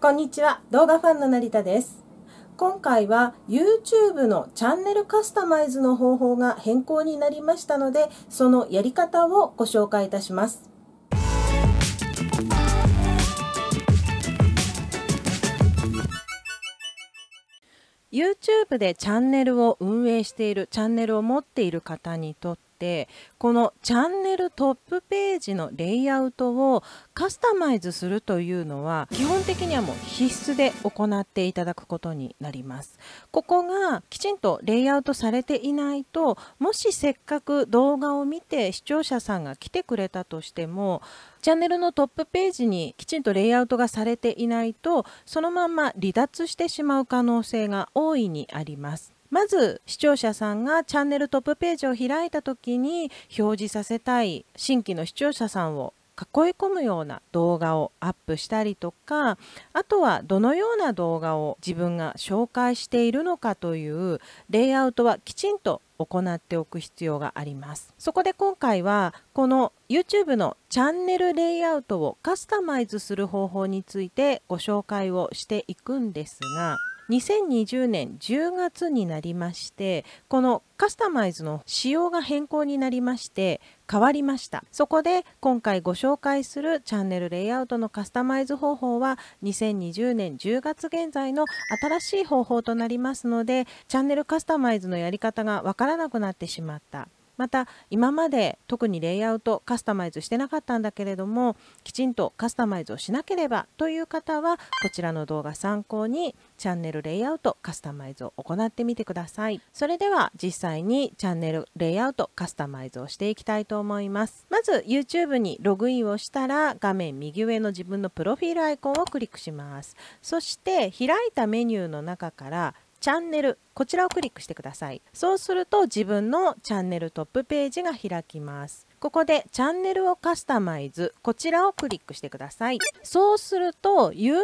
こんにちは動画ファンの成田です今回は YouTube のチャンネルカスタマイズの方法が変更になりましたのでそのやり方をご紹介いたします YouTube でチャンネルを運営しているチャンネルを持っている方にとって、てこのチャンネルトップページのレイアウトをカスタマイズするというのは基本的にはもう必須で行っていただくことになりますここがきちんとレイアウトされていないともしせっかく動画を見て視聴者さんが来てくれたとしてもチャンネルのトップページにきちんとレイアウトがされていないとそのまま離脱してしまう可能性が大いにありますまず視聴者さんがチャンネルトップページを開いた時に表示させたい新規の視聴者さんを囲い込むような動画をアップしたりとかあとはどのような動画を自分が紹介しているのかというレイアウトはきちんと行っておく必要がありますそこで今回はこの YouTube のチャンネルレイアウトをカスタマイズする方法についてご紹介をしていくんですが2020年10月になりましてこのカスタマイズの仕様が変更になりまして変わりましたそこで今回ご紹介するチャンネルレイアウトのカスタマイズ方法は2020年10月現在の新しい方法となりますのでチャンネルカスタマイズのやり方がわからなくなってしまったまた今まで特にレイアウトカスタマイズしてなかったんだけれどもきちんとカスタマイズをしなければという方はこちらの動画参考にチャンネルレイアウトカスタマイズを行ってみてくださいそれでは実際にチャンネルレイアウトカスタマイズをしていきたいと思いますまず YouTube にログインをしたら画面右上の自分のプロフィールアイコンをクリックしますそして開いたメニューの中からチャンネルこちらをクリックしてくださいそうすると自分のチャンネルトップページが開きますここでチャンネルをカスタマイズこちらをクリックしてくださいそうすると YouTube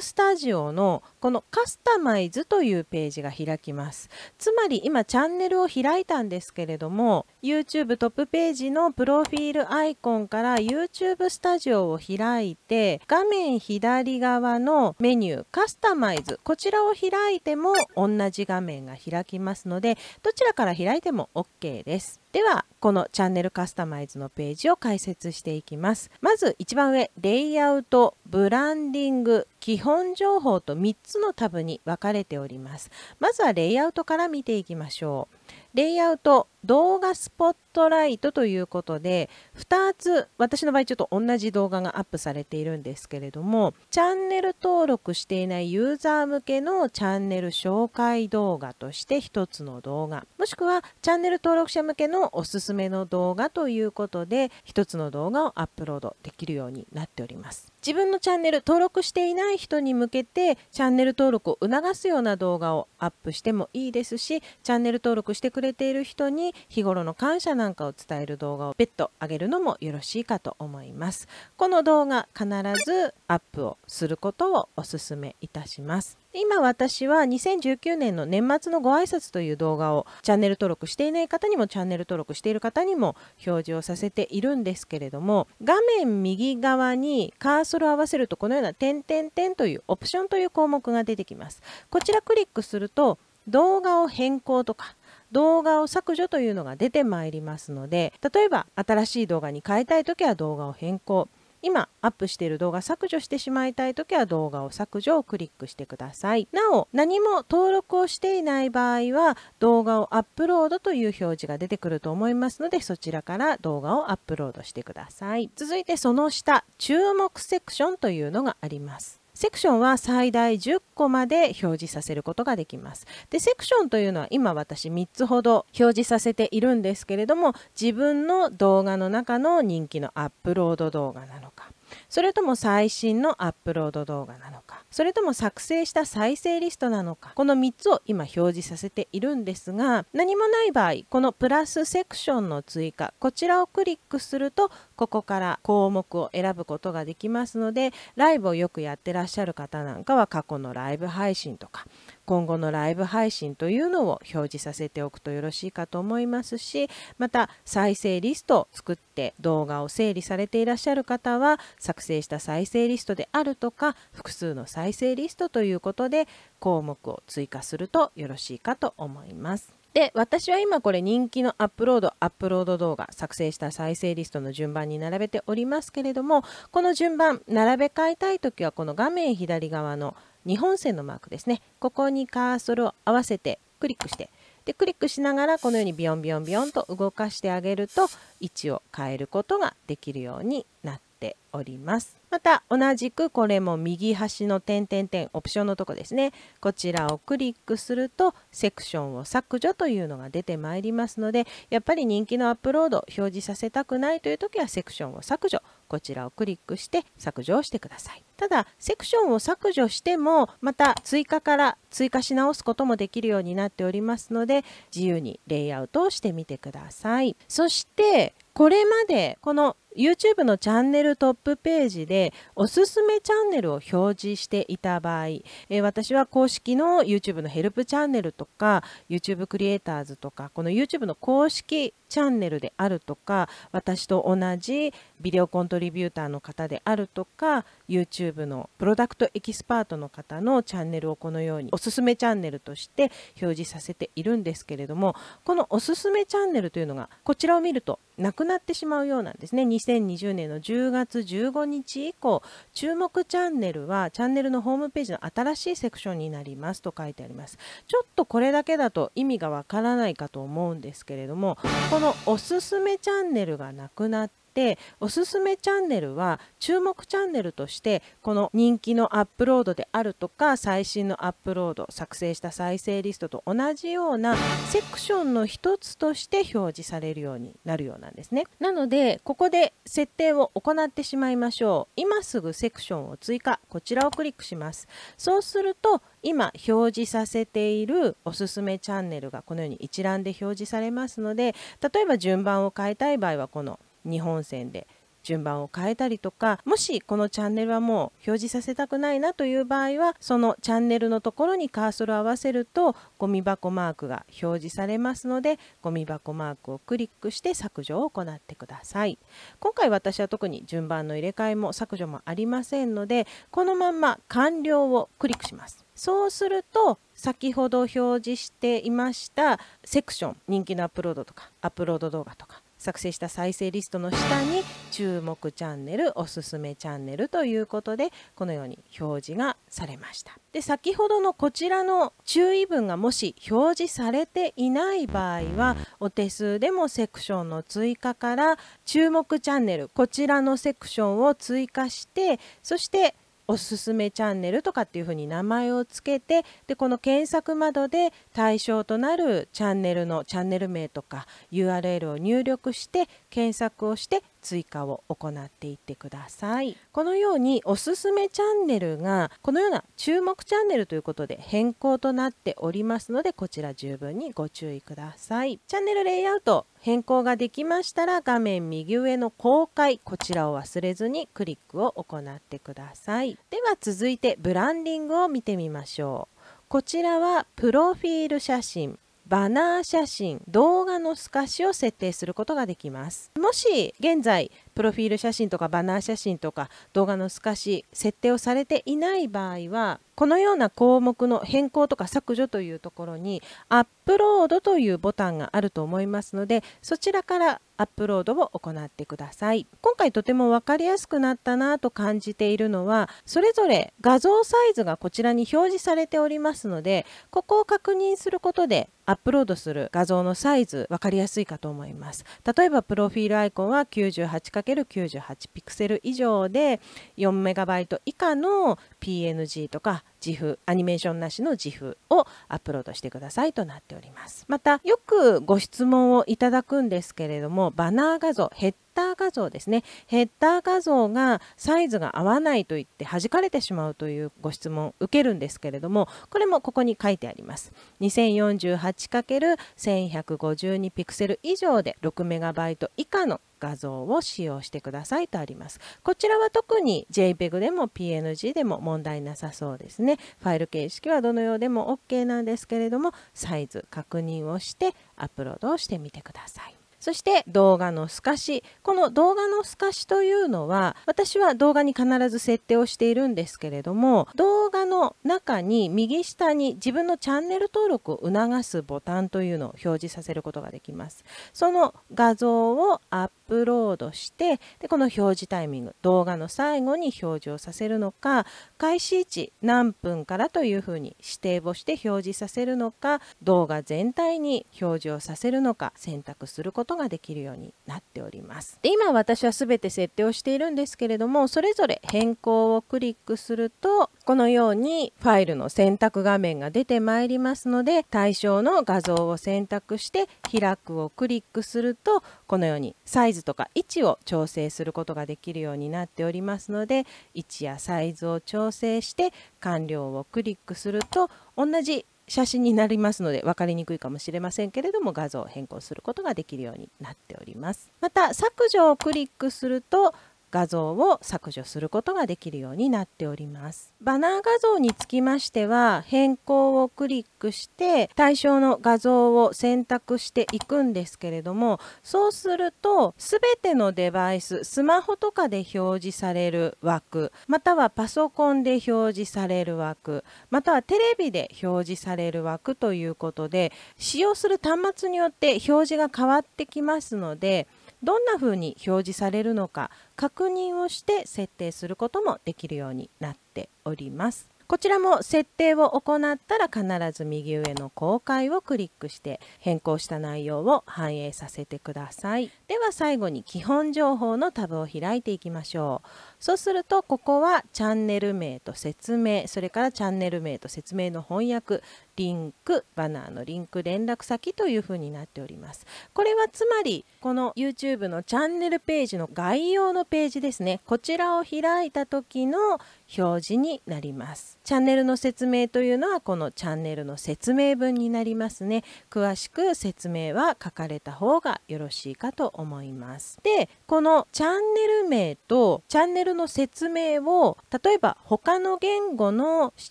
Studio のこのカスタマイズというページが開きますつまり今チャンネルを開いたんですけれども YouTube トップページのプロフィールアイコンから YouTube スタジオを開いて画面左側のメニューカスタマイズこちらを開いても同じ画面が開きますのでどちらから開いても OK ですではこのチャンネルカスタマイズのページを解説していきますまず一番上レイアウトブランディング基本情報と3つのタブに分かれておりますまずはレイアウトから見ていきましょうレイアウト動画スポットライトということで2つ私の場合ちょっと同じ動画がアップされているんですけれどもチャンネル登録していないユーザー向けのチャンネル紹介動画として1つの動画もしくはチャンネル登録者向けのおすすめの動画ということで1つの動画をアップロードできるようになっております自分のチャンネル登録していない人に向けてチャンネル登録を促すような動画をアップしてもいいですしチャンネル登録してくれている人に日頃の感謝なんかを伝える動画を別途上げるのもよろしいかと思いますこの動画必ずアップをすることをお勧めいたします今私は2019年の年末のご挨拶という動画をチャンネル登録していない方にもチャンネル登録している方にも表示をさせているんですけれども画面右側にカーソルを合わせるとこのような点点点というオプションという項目が出てきますこちらクリックすると動画を変更とか動画を削除というのが出てまいりますので例えば新しい動画に変えたい時は動画を変更今アップしている動画削除してしまいたい時は動画を削除をクリックしてくださいなお何も登録をしていない場合は動画をアップロードという表示が出てくると思いますのでそちらから動画をアップロードしてください続いてその下注目セクションというのがありますセクションは最大10個まで表示させることができます。でセクションというのは今私3つほど表示させているんですけれども自分の動画の中の人気のアップロード動画なのかそれとも最新のアップロード動画なのかそれとも作成した再生リストなのかこの3つを今表示させているんですが何もない場合このプラスセクションの追加こちらをクリックするとここから項目を選ぶことができますのでライブをよくやってらっしゃる方なんかは過去のライブ配信とか今後のライブ配信というのを表示させておくとよろしいかと思いますしまた再生リストを作って動画を整理されていらっしゃる方は作成した再生リストであるとか複数の再生リストということで項目を追加するとよろしいかと思います。で私は今これ人気のアップロードアップロード動画作成した再生リストの順番に並べておりますけれどもこの順番並べ替えたい時はこの画面左側の2本線のマークですねここにカーソルを合わせてクリックしてでクリックしながらこのようにビヨンビヨンビヨンと動かしてあげると位置を変えることができるようになってております。また同じくこれも右端の点点点オプションのとこですねこちらをクリックするとセクションを削除というのが出てまいりますのでやっぱり人気のアップロード表示させたくないという時はセクションを削除こちらをクリックして削除をしてくださいただセクションを削除してもまた追加から追加し直すこともできるようになっておりますので自由にレイアウトをしてみてくださいそしてこれまでこの YouTube のチャンネルトップページでおすすめチャンネルを表示していた場合、えー、私は公式の YouTube のヘルプチャンネルとか YouTube クリエイターズとかこの YouTube の公式チャンネルであるとか私と同じビデオコントリビューターの方であるとか YouTube のプロダクトエキスパートの方のチャンネルをこのようにおすすめチャンネルとして表示させているんですけれどもこのおすすめチャンネルというのがこちらを見るとなくなってしまうようなんですね2020年の10月15日以降注目チャンネルはチャンネルのホームページの新しいセクションになりますと書いてありますちょっとこれだけだと意味がわからないかと思うんですけれどもこのおすすめチャンネルがなくなっでおすすめチャンネルは注目チャンネルとしてこの人気のアップロードであるとか最新のアップロード作成した再生リストと同じようなセクションの一つとして表示されるようになるようなんですねなのでここで設定を行ってしまいましょう今すぐセクションを追加こちらをクリックしますそうすると今表示させているおすすめチャンネルがこのように一覧で表示されますので例えば順番を変えたい場合はこの「日本線で順番を変えたりとかもしこのチャンネルはもう表示させたくないなという場合はそのチャンネルのところにカーソルを合わせるとゴミ箱マークが表示されますのでゴミ箱マークをクリックして削除を行ってください今回私は特に順番の入れ替えも削除もありませんのでこのまま完了をクリックしますそうすると先ほど表示していましたセクション人気のアップロードとかアップロード動画とか作成した再生リストの下に注目チャンネルおすすめチャンネルということでこのように表示がされましたで先ほどのこちらの注意文がもし表示されていない場合はお手数でもセクションの追加から注目チャンネルこちらのセクションを追加してそしておすすめチャンネルとかっていうふうに名前をつけてでこの検索窓で対象となるチャンネルのチャンネル名とか URL を入力して検索をして追加を行っていってくださいこのようにおすすめチャンネルがこのような注目チャンネルということで変更となっておりますのでこちら十分にご注意くださいチャンネルレイアウト変更ができましたら画面右上の公開こちらを忘れずにクリックを行ってくださいでは続いてブランディングを見てみましょうこちらはプロフィール写真バナー写真、動画の透かしを設定することができます。もし現在、プロフィール写真とかバナー写真とか動画の透かし、設定をされていない場合は、このような項目の変更とか削除というところに、アップロードというボタンがあると思いますので、そちらからアップロードを行ってください。今回とても分かりやすくなったなと感じているのは、それぞれ画像サイズがこちらに表示されておりますので、ここを確認することでアップロードする画像のサイズ分かりやすいかと思います例えばプロフィールアイコンは 98×98 ピクセル以上で4イト以下の PNG とか GIF アニメーションなしの GIF をアップロードしてくださいとなっておりますまたよくご質問をいただくんですけれどもバナー画像ヘッダー画像ですねヘッダー画像がサイズが合わないといって弾かれてしまうというご質問を受けるんですけれどもこれもここに書いてあります 2048×1152 ピクセル以上で 6MB 以下の画像を使用してくださいとありますこちらは特に JPEG でも PNG でも問題なさそうですねファイル形式はどのようでも OK なんですけれどもサイズ確認をしてアップロードをしてみてくださいそして動画の透かしこの動画の透かしというのは私は動画に必ず設定をしているんですけれども動画の中に右下に自分のチャンネル登録を促すボタンというのを表示させることができますその画像をアップロードしてでこの表示タイミング動画の最後に表示をさせるのか開始位置何分からというふうに指定をして表示させるのか動画全体に表示をさせるのか選択することことができるようになっております。で今私は全て設定をしているんですけれどもそれぞれ変更をクリックするとこのようにファイルの選択画面が出てまいりますので対象の画像を選択して開くをクリックするとこのようにサイズとか位置を調整することができるようになっておりますので位置やサイズを調整して完了をクリックすると同じ写真になりますので分かりにくいかもしれませんけれども画像を変更することができるようになっておりますまた削除をクリックすると画像を削除することができるようになっておりますバナー画像につきましては変更をクリックして対象の画像を選択していくんですけれどもそうすると全てのデバイススマホとかで表示される枠またはパソコンで表示される枠またはテレビで表示される枠ということで使用する端末によって表示が変わってきますのでどんな風に表示されるのか確認をして設定することもできるようになっております。こちらも設定を行ったら必ず右上の公開をクリックして変更した内容を反映させてください。では最後に基本情報のタブを開いていきましょう。そうするとここはチャンネル名と説明、それからチャンネル名と説明の翻訳、リンクバナーのリンク連絡先というふうになっておりますこれはつまりこの YouTube のチャンネルページの概要のページですねこちらを開いた時の表示になりますチャンネルの説明というのはこのチャンネルの説明文になりますね詳しく説明は書かれた方がよろしいかと思いますでこのチャンネル名とチャンネルの説明を例えば他の言語の視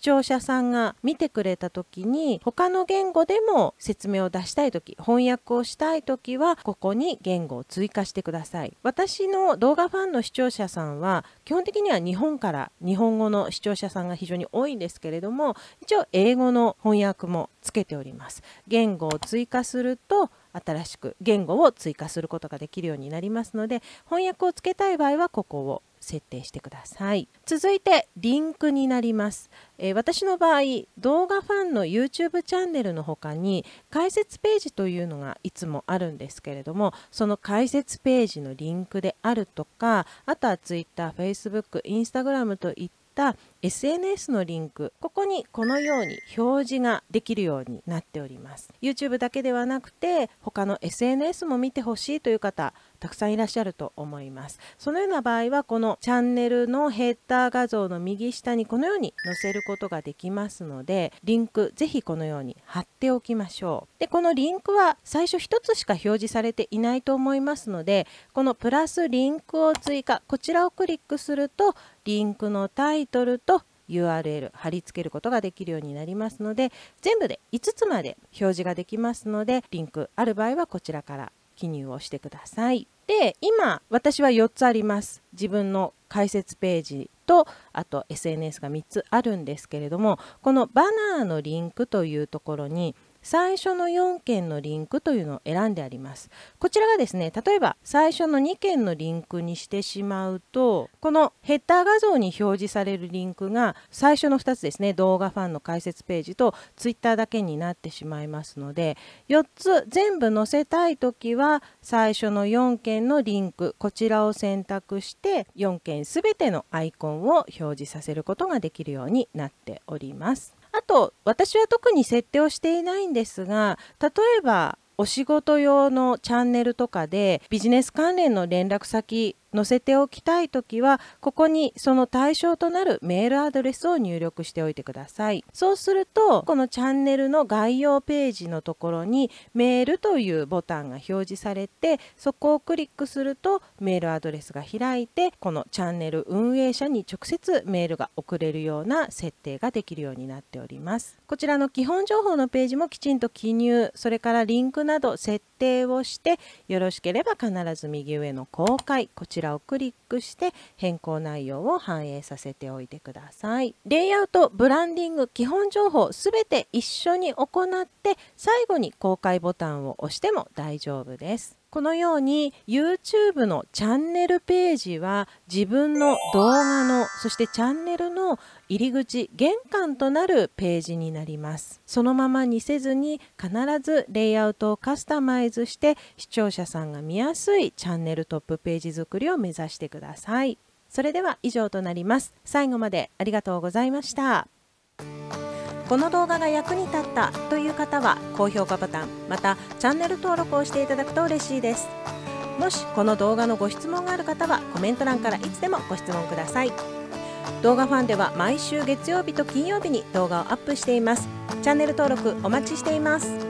聴者さんが見てくれた時にに他の言語でも説明を出したい時翻訳をしたい時はここに言語を追加してください私の動画ファンの視聴者さんは基本的には日本から日本語の視聴者さんが非常に多いんですけれども一応英語の翻訳もつけております言語を追加すると新しく言語を追加することができるようになりますので翻訳をつけたい場合はここを設定してください続いてリンクになります、えー、私の場合動画ファンの YouTube チャンネルの他に解説ページというのがいつもあるんですけれどもその解説ページのリンクであるとかあとは Twitter、Facebook、Instagram といった SNS のリンクここにこのように表示ができるようになっております YouTube だけではなくて他の SNS も見てほしいという方たくさんいらっしゃると思いますそのような場合はこのチャンネルのヘッダー画像の右下にこのように載せることができますのでリンクぜひこのように貼っておきましょうでこのリンクは最初1つしか表示されていないと思いますのでこのプラスリンクを追加こちらをクリックするとリンクのタイトルと URL 貼り付けることができるようになりますので全部で5つまで表示ができますのでリンクある場合はこちらから記入をしてください。で今私は4つあります自分の解説ページとあと SNS が3つあるんですけれどもこのバナーのリンクというところに最初の4件のリンクというのを選んであります。こちらがですね、例えば最初の2件のリンクにしてしまうと、このヘッダー画像に表示されるリンクが最初の2つですね、動画ファンの解説ページと Twitter だけになってしまいますので、4つ全部載せたいときは、最初の4件のリンク、こちらを選択して、4件すべてのアイコンを表示させることができるようになっております。あと私は特に設定をしていないんですが例えばお仕事用のチャンネルとかでビジネス関連の連絡先載せておきたいときはここにその対象となるメールアドレスを入力しておいてくださいそうするとこのチャンネルの概要ページのところにメールというボタンが表示されてそこをクリックするとメールアドレスが開いてこのチャンネル運営者に直接メールが送れるような設定ができるようになっておりますこちらの基本情報のページもきちんと記入それからリンクなど設定をしてよろしければ必ず右上の公開こちらちらをクリックして変更内容を反映させておいてください。レイアウト、ブランディング、基本情報すべて一緒に行って最後に公開ボタンを押しても大丈夫です。このように YouTube のチャンネルページは自分の動画のそしてチャンネルの入り口玄関となるページになりますそのままにせずに必ずレイアウトをカスタマイズして視聴者さんが見やすいチャンネルトップページ作りを目指してくださいそれでは以上となります最後までありがとうございましたこの動画が役に立ったという方は高評価ボタンまたチャンネル登録をしていただくと嬉しいですもしこの動画のご質問がある方はコメント欄からいつでもご質問ください動画ファンでは毎週月曜日と金曜日に動画をアップしていますチャンネル登録お待ちしています